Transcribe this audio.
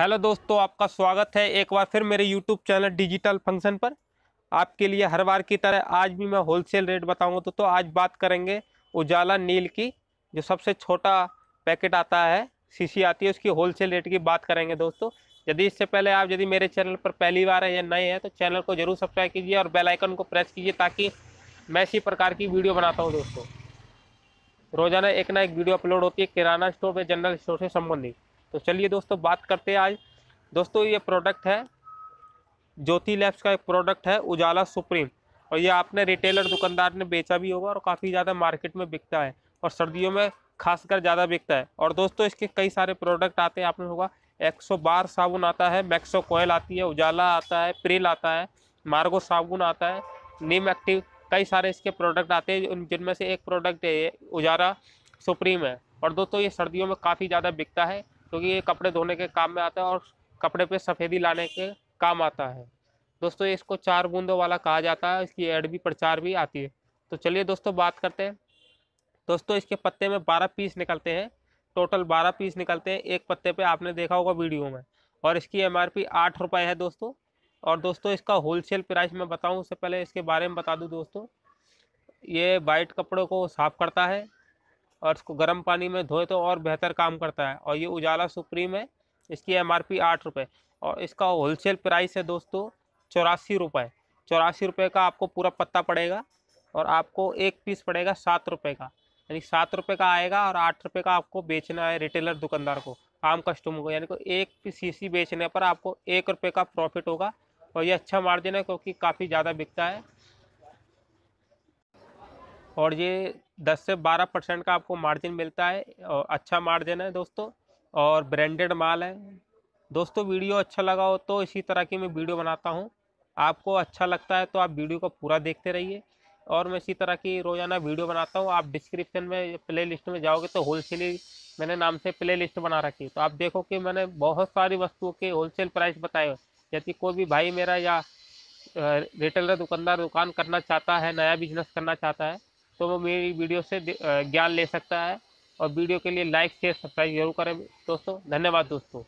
hello दोस्तों आपका स्वागत है एक बार फिर मेरे यूट्यूब चैनल डिजिटल फंक्शन पर आपके लिए हर बार की तरह आज भी मैं होलसेल रेट बताऊंगा तो, तो आज बात करेंगे उजाला नील की जो सबसे छोटा पैकेट आता है सीसी आती है उसकी होलसेल रेट की बात करेंगे दोस्तों यदि इससे पहले आप यदि मेरे चैनल पर पहली बार है या नए हैं तो चैनल को जरूर सब्सक्राइब कीजिए और बेलाइकन को प्रेस कीजिए ताकि मैं इसी प्रकार की वीडियो बनाता हूँ दोस्तों रोज़ाना एक ना एक वीडियो अपलोड होती है किराना स्टोर या जनरल स्टोर से संबंधित तो चलिए दोस्तों बात करते हैं आज दोस्तों ये प्रोडक्ट है ज्योति लैब्स का एक प्रोडक्ट है उजाला सुप्रीम और ये आपने रिटेलर दुकानदार ने बेचा भी होगा और काफ़ी ज़्यादा मार्केट में बिकता है और सर्दियों में खासकर ज़्यादा बिकता है और दोस्तों इसके कई सारे प्रोडक्ट आते हैं आपने होगा एक बार साबुन आता है मैक्सो कोयल आती है उजाला आता है प्रिल आता है मार्गो साबुन आता है नीम एक्टिव कई सारे इसके प्रोडक्ट आते हैं जिनमें से एक प्रोडक्ट है उजारा सुप्रीम है और दोस्तों ये सर्दियों में काफ़ी ज़्यादा बिकता है क्योंकि ये कपड़े धोने के काम में आता है और कपड़े पे सफ़ेदी लाने के काम आता है दोस्तों इसको चार बूंदों वाला कहा जाता है इसकी एड भी प्रचार भी आती है तो चलिए दोस्तों बात करते हैं दोस्तों इसके पत्ते में बारह पीस निकलते हैं टोटल बारह पीस निकलते हैं एक पत्ते पर आपने देखा होगा वीडियो में और इसकी एम आर पी आठ है दोस्तों और दोस्तों इसका होलसेल प्राइस मैं बताऊं उससे पहले इसके बारे में बता दूं दोस्तों ये वाइट कपड़ों को साफ़ करता है और इसको गर्म पानी में धोए तो और बेहतर काम करता है और ये उजाला सुप्रीम है इसकी एम आर पी आठ रुपये और इसका होलसेल प्राइस है दोस्तों चौरासी रुपये चौरासी रुपये का आपको पूरा पत्ता पड़ेगा और आपको एक पीस पड़ेगा सात रुपये का यानी सात रुपये का आएगा और आठ रुपये का आपको बेचना है रिटेलर दुकानदार को आम कस्टमर को यानी को एक सीसी बेचने पर आपको एक रुपये का प्रॉफिट होगा और ये अच्छा मार्जिन है क्योंकि काफ़ी ज़्यादा बिकता है और ये 10 से 12 परसेंट का आपको मार्जिन मिलता है और अच्छा मार्जिन है दोस्तों और ब्रांडेड माल है दोस्तों वीडियो अच्छा लगा हो तो इसी तरह की मैं वीडियो बनाता हूँ आपको अच्छा लगता है तो आप वीडियो को पूरा देखते रहिए और मैं इसी तरह की रोज़ाना वीडियो बनाता हूँ आप डिस्क्रिप्शन में प्ले लिस्ट में जाओगे तो होल मैंने नाम से प्ले लिस्ट बना रखी है तो आप देखो कि मैंने बहुत सारी वस्तुओं के होलसेल प्राइस बताए यदि कोई भी भाई मेरा या रिटेलर दुकानदार दुकान करना चाहता है नया बिजनेस करना चाहता है तो वो मेरी वीडियो से ज्ञान ले सकता है और वीडियो के लिए लाइक शेयर सब्सक्राइब जरूर करें दोस्तों धन्यवाद दोस्तों